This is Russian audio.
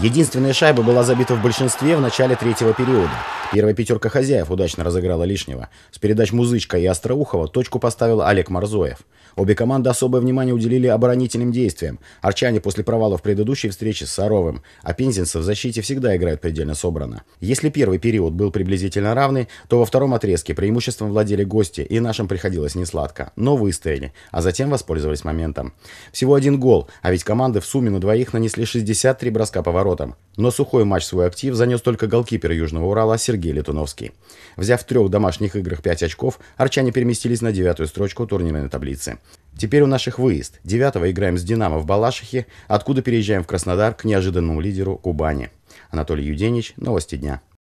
Единственная шайба была забита в большинстве в начале третьего периода. Первая пятерка хозяев удачно разыграла лишнего. С передач Музычка и Остроухова точку поставил Олег Марзоев. Обе команды особое внимание уделили оборонительным действиям. Арчане после провала в предыдущей встрече с Саровым, а Пензенцы в защите всегда играют предельно собрано. Если первый период был приблизительно равный, то во втором отрезке преимуществом владели гости, и нашим приходилось не сладко. Но выстояли, а затем воспользовались моментом. Всего один гол, а ведь команды в сумме на двоих нанесли 63 броска по воротам воротам, но сухой матч свой актив занес только голкипер Южного Урала Сергей Летуновский. Взяв в трех домашних играх 5 очков, арчане переместились на девятую строчку турнирной таблицы. Теперь у наших выезд. Девятого играем с «Динамо» в Балашихе, откуда переезжаем в Краснодар к неожиданному лидеру Кубани. Анатолий Юденич, новости дня.